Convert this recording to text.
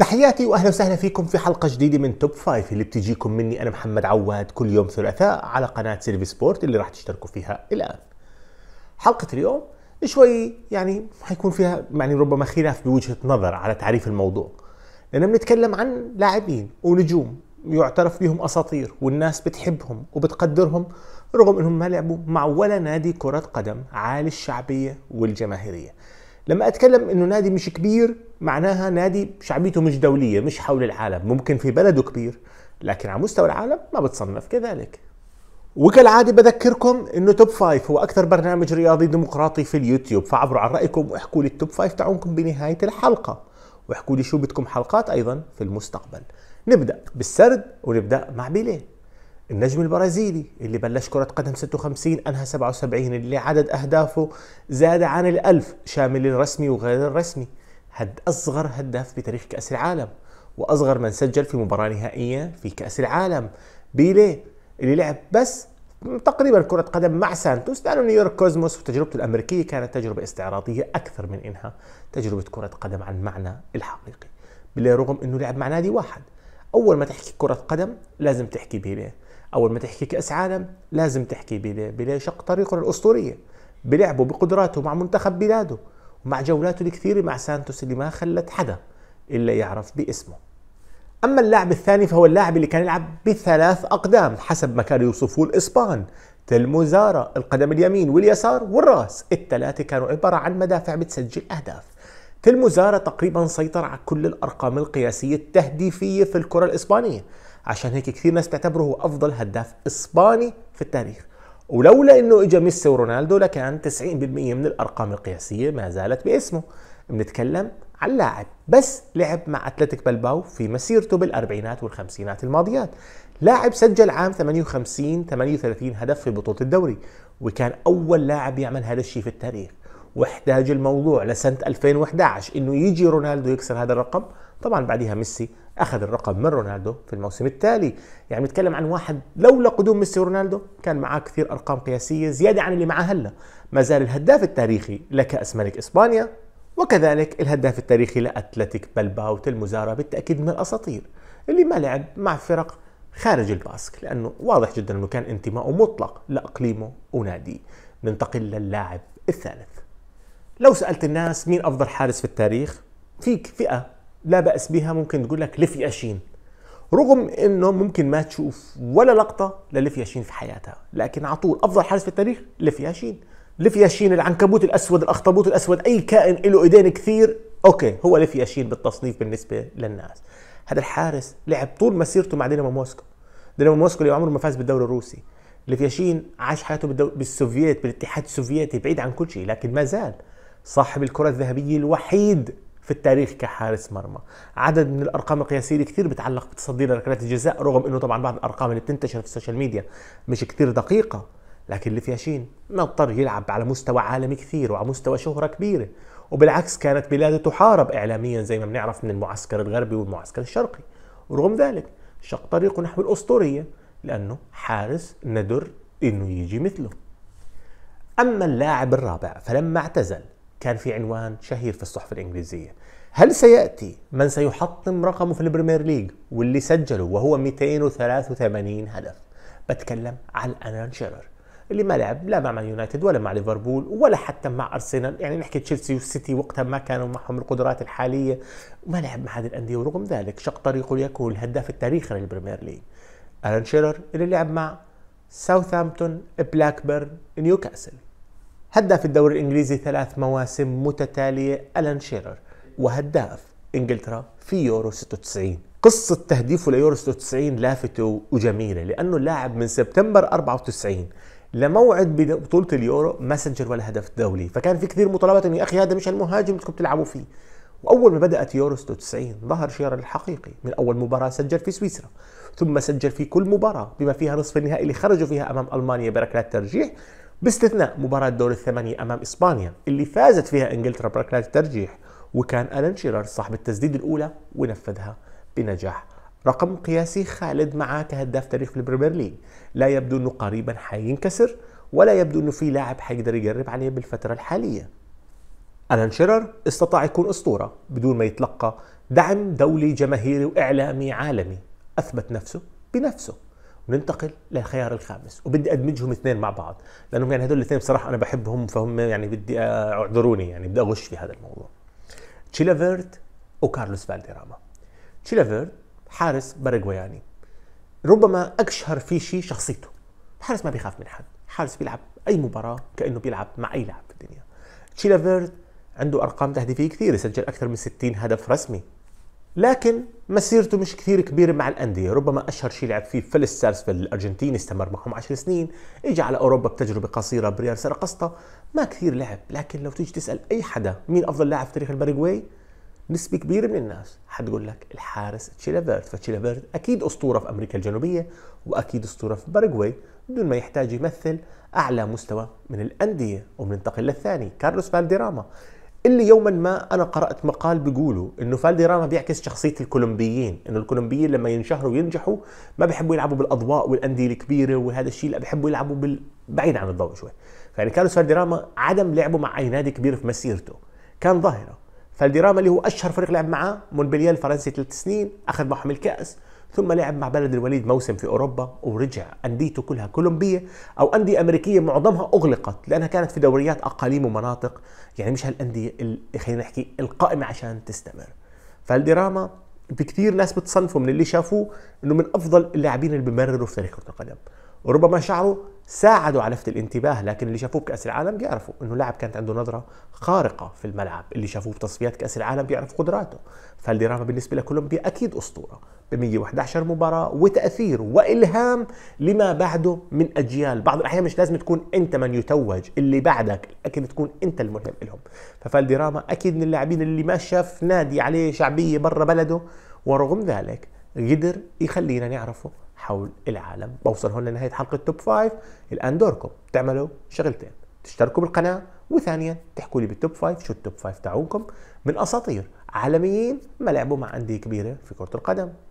تحياتي واهلا وسهلا فيكم في حلقه جديده من توب فايف اللي بتجيكم مني انا محمد عواد كل يوم ثلاثاء على قناه سيرفي سبورت اللي راح تشتركوا فيها الان. حلقه اليوم شوي يعني حيكون فيها يعني ربما خلاف بوجهه نظر على تعريف الموضوع. لان بنتكلم عن لاعبين ونجوم يعترف بهم اساطير والناس بتحبهم وبتقدرهم رغم انهم ما لعبوا مع ولا نادي كره قدم عالي الشعبيه والجماهيريه. لما اتكلم انه نادي مش كبير معناها نادي شعبيته مش دوليه مش حول العالم ممكن في بلده كبير لكن على مستوى العالم ما بتصنف كذلك وكالعادة بذكركم انه توب فايف هو اكثر برنامج رياضي ديمقراطي في اليوتيوب فعبروا عن رايكم واحكوا لي التوب فايف تاعكم بنهاية الحلقة واحكوا لي شو بدكم حلقات ايضا في المستقبل نبدأ بالسرد ونبدأ مع بيليه النجم البرازيلي اللي بلش كرة قدم 56 أنهى 77 اللي عدد أهدافه زاد عن الألف شامل الرسمي وغير الرسمي هد أصغر هداف بتاريخ كأس العالم وأصغر من سجل في مباراة نهائية في كأس العالم بيليه اللي لعب بس تقريبا كرة قدم مع سانتوس لأنه نيويورك كوزموس وتجربته الأمريكية كانت تجربة استعراضية أكثر من إنها تجربة كرة قدم عن معنى الحقيقي رغم أنه لعب مع نادي واحد أول ما تحكي كرة قدم لازم تحكي بيليه اول ما تحكي كاس عالم لازم تحكي بشق طريقه الاسطوريه بلعبه بقدراته مع منتخب بلاده ومع جولاته الكثيره مع سانتوس اللي ما خلت حدا الا يعرف باسمه اما اللاعب الثاني فهو اللاعب اللي كان يلعب بثلاث اقدام حسب ما كانوا يوصفوه الاسبان تلموزارا القدم اليمين واليسار والراس الثلاثة كانوا عبارة عن مدافع بتسجل أهداف تلموزارا تقريبا سيطر على كل الأرقام القياسية التهديفية في الكرة الإسبانية عشان هيك كثير ناس تعتبره هو افضل هداف اسباني في التاريخ ولولا انه اجى ميسي ورونالدو لكان 90% من الارقام القياسيه ما زالت باسمه بنتكلم على اللاعب بس لعب مع اتلتيك بلباو في مسيرته بالاربعينات والخمسينات الماضيات لاعب سجل عام 58 38 هدف في بطوله الدوري وكان اول لاعب يعمل هذا الشيء في التاريخ واحتاج الموضوع لسنه 2011 انه يجي رونالدو يكسر هذا الرقم طبعا بعدها ميسي اخذ الرقم من رونالدو في الموسم التالي يعني بنتكلم عن واحد لولا قدوم ميسي ورونالدو كان معاه كثير ارقام قياسيه زياده عن اللي معاه هلا ما زال الهداف التاريخي لكاس ملك اسبانيا وكذلك الهداف التاريخي لاتلتيك بلباو تلمزارا بالتاكيد من الاساطير اللي ما لعب مع فرق خارج الباسك لانه واضح جدا انه كان انتمائه مطلق لاقليمه وناديه ننتقل للاعب الثالث لو سالت الناس مين افضل حارس في التاريخ فيك فئه لا بأس بها ممكن تقول لك لفي أشين رغم انه ممكن ما تشوف ولا لقطه لليفيا شين في حياتها لكن على طول افضل حارس في التاريخ ليفيا شين ليفيا شين العنكبوت الاسود الاخطبوط الاسود اي كائن له ايدين كثير اوكي هو ليفيا شين بالتصنيف بالنسبه للناس هذا الحارس لعب طول مسيرته مع دينامو موسكو دينامو موسكو اللي عمره ما فاز بالدوري الروسي ليفياشين عاش حياته بالسوفييت بالاتحاد السوفيتي بعيد عن كل شيء لكن ما زال صاحب الكرة الذهبية الوحيد في التاريخ كحارس مرمى عدد من الارقام القياسيه اللي كثير بتعلق بتصدي لركلات الجزاء رغم انه طبعا بعض الارقام اللي بتنتشر في السوشيال ميديا مش كثير دقيقه لكن الفياشين ما اضطر يلعب على مستوى عالمي كثير وعلى مستوى شهره كبيره وبالعكس كانت بلاده تحارب اعلاميا زي ما بنعرف من المعسكر الغربي والمعسكر الشرقي ورغم ذلك شق طريقه نحو الاسطوريه لانه حارس ندر انه يجي مثله اما اللاعب الرابع فلما اعتزل كان في عنوان شهير في الصحف الإنجليزية هل سيأتي من سيحطم رقمه في البريمير ليج واللي سجله وهو 283 هدف بتكلم على الان شيرر اللي ما لعب لا مع مان يونايتد ولا مع ليفربول ولا حتى مع ارسنال يعني نحكي تشيلسي والسيتي وقتها ما كانوا معهم القدرات الحاليه وما لعب مع هذه الانديه ورغم ذلك شق طريقه ليكون الهداف التاريخي للبريمير ليج الان شيرر اللي لعب مع ساوثامبتون بلاكبيرن نيوكاسل هداف الدوري الإنجليزي ثلاث مواسم متتالية ألان شيرر وهداف إنجلترا في يورو 96 قصة تهديفه ليورو 96 لافتة وجميلة لأنه اللاعب من سبتمبر 94 لموعد بطولة اليورو ما سجل ولا هدف دولي فكان في كثير مطالبات انه يا اخي هذا مش المهاجم اللي بتلعبوا فيه واول ما بدات يورو 96 ظهر شيرر الحقيقي من اول مباراه سجل في سويسرا ثم سجل في كل مباراه بما فيها نصف النهائي اللي خرجوا فيها امام المانيا بركلات ترجيح باستثناء مباراة دور الثمانية أمام إسبانيا اللي فازت فيها إنجلترا بركلات الترجيح وكان ألان شيرر صاحب التسديد الأولى ونفذها بنجاح رقم قياسي خالد معاه كهداف تاريخ البريمير ليج لا يبدو أنه قريبا حينكسر ولا يبدو أنه في لاعب حيقدر يقرب عليه بالفترة الحالية ألان شيرر استطاع يكون أسطورة بدون ما يتلقى دعم دولي جماهيري وإعلامي عالمي أثبت نفسه بنفسه وننتقل للخيار الخامس وبدي ادمجهم اثنين مع بعض لانهم يعني هذول الاثنين بصراحه انا بحبهم فهم يعني بدي اعذروني يعني بدي اغش في هذا الموضوع تشيلافيرت وكارلوس فالديراما تشيلافيرت حارس باراغواياني ربما اكشهر في شيء شخصيته حارس ما بيخاف من حد حارس بيلعب اي مباراه كانه بيلعب مع اي لاعب في الدنيا تشيلافيرت عنده ارقام تهديفيه كثيره سجل اكثر من 60 هدف رسمي لكن مسيرته مش كثير كبيره مع الانديه ربما اشهر شيء لعب فيه فيل ستارسفيل الارجنتيني استمر معهم 10 سنين اجى على اوروبا بتجربه قصيره بريال سرقسطه ما كثير لعب لكن لو تيجي تسال اي حدا مين افضل لاعب في تاريخ الباراغواي نسبة كبيرة من الناس حتقول لك الحارس تشيلافيرت فتشيلافيرت أكيد أسطورة في أمريكا الجنوبية وأكيد أسطورة في باراجواي بدون ما يحتاج يمثل أعلى مستوى من الأندية وبننتقل للثاني كارلوس فالديراما اللي يوما ما انا قرات مقال بيقولوا انه فالديراما بيعكس شخصيه الكولومبيين انه الكولومبيين لما ينشهروا وينجحوا ما بيحبوا يلعبوا بالاضواء والانديه الكبيره وهذا الشيء لا بيحبوا يلعبوا بال... بعيد عن الضوء شوي فيعني كارلوس فالديراما عدم لعبه مع اي نادي كبير في مسيرته كان ظاهره فالديراما اللي هو اشهر فريق لعب معاه مونبلييه الفرنسي ثلاث سنين اخذ معهم الكاس ثم لعب مع بلد الوليد موسم في اوروبا ورجع انديته كلها كولومبيه او انديه امريكيه معظمها اغلقت لانها كانت في دوريات اقاليم ومناطق يعني مش هالانديه خلينا نحكي القائمه عشان تستمر فالدراما بكثير ناس بتصنفه من اللي شافوه انه من افضل اللاعبين اللي بمرروا في تاريخ كره القدم وربما شعره ساعدوا على لفت الانتباه لكن اللي شافوه بكاس العالم بيعرفوا انه لاعب كانت عنده نظره خارقه في الملعب اللي شافوه بتصفيات كاس العالم بيعرف قدراته فالدراما بالنسبه لكولومبيا اكيد اسطوره ب 111 مباراة وتأثير وإلهام لما بعده من أجيال بعض الأحيان مش لازم تكون أنت من يتوج اللي بعدك لكن تكون أنت الملهم لهم راما أكيد من اللاعبين اللي ما شاف نادي عليه شعبية برا بلده ورغم ذلك قدر يخلينا نعرفه حول العالم بوصل هون لنهاية حلقة توب 5 الآن دوركم تعملوا شغلتين تشتركوا بالقناة وثانيا تحكوا لي بالتوب 5 شو التوب 5 تاعونكم من اساطير عالميين ما لعبوا مع انديه كبيره في كره القدم